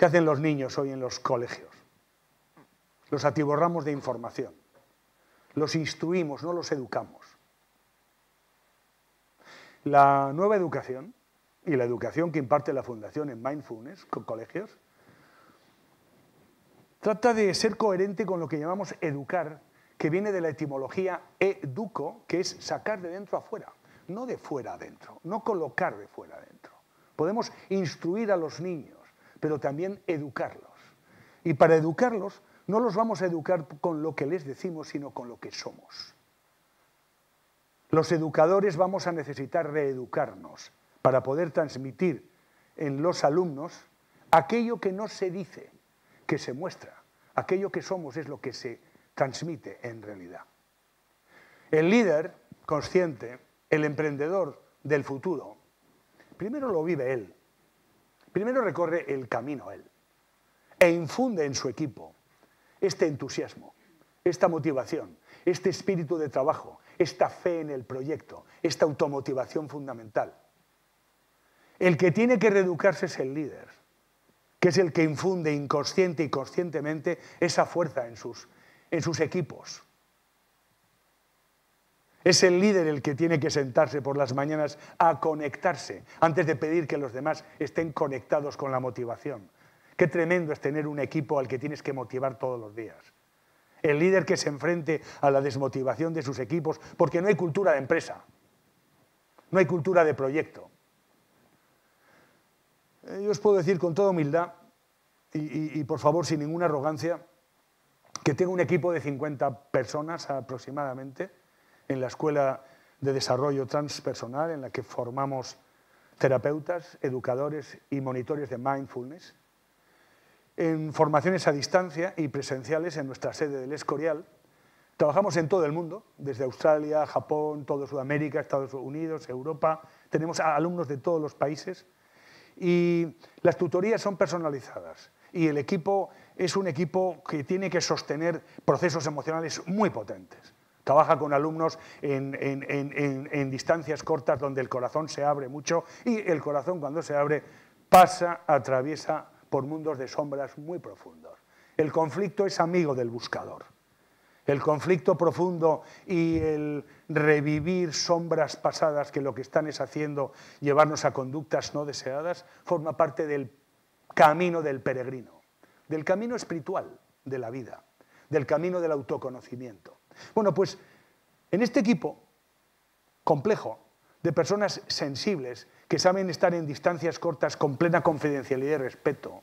¿Qué hacen los niños hoy en los colegios? Los atiborramos de información. Los instruimos, no los educamos. La nueva educación y la educación que imparte la Fundación en Mindfulness, con colegios, trata de ser coherente con lo que llamamos educar, que viene de la etimología educo, que es sacar de dentro afuera, no de fuera adentro, no colocar de fuera adentro. Podemos instruir a los niños pero también educarlos. Y para educarlos no los vamos a educar con lo que les decimos, sino con lo que somos. Los educadores vamos a necesitar reeducarnos para poder transmitir en los alumnos aquello que no se dice, que se muestra. Aquello que somos es lo que se transmite en realidad. El líder consciente, el emprendedor del futuro, primero lo vive él, Primero recorre el camino él e infunde en su equipo este entusiasmo, esta motivación, este espíritu de trabajo, esta fe en el proyecto, esta automotivación fundamental. El que tiene que reeducarse es el líder, que es el que infunde inconsciente y conscientemente esa fuerza en sus equipos. Es el líder el que tiene que sentarse por las mañanas a conectarse antes de pedir que los demás estén conectados con la motivación. Qué tremendo es tener un equipo al que tienes que motivar todos los días. El líder que se enfrente a la desmotivación de sus equipos porque no hay cultura de empresa, no hay cultura de proyecto. Eh, yo os puedo decir con toda humildad y, por favor sin ninguna arrogancia que tengo un equipo de 50 personas aproximadamente en la Escuela de Desarrollo Transpersonal, en la que formamos terapeutas, educadores y monitores de mindfulness, en formaciones a distancia y presenciales en nuestra sede del Escorial. Trabajamos en todo el mundo, desde Australia, Japón, toda Sudamérica, Estados Unidos, Europa. Tenemos alumnos de todos los países y las tutorías son personalizadas y el equipo es un equipo que tiene que sostener procesos emocionales muy potentes trabaja con alumnos en, distancias cortas donde el corazón se abre mucho y el corazón cuando se abre pasa, atraviesa por mundos de sombras muy profundos. El conflicto es amigo del buscador. El conflicto profundo y el revivir sombras pasadas que lo que están es haciendo llevarnos a conductas no deseadas forma parte del camino del peregrino, del camino espiritual de la vida, del camino del autoconocimiento. Bueno, pues en este equipo complejo de personas sensibles que saben estar en distancias cortas con plena confidencialidad y respeto,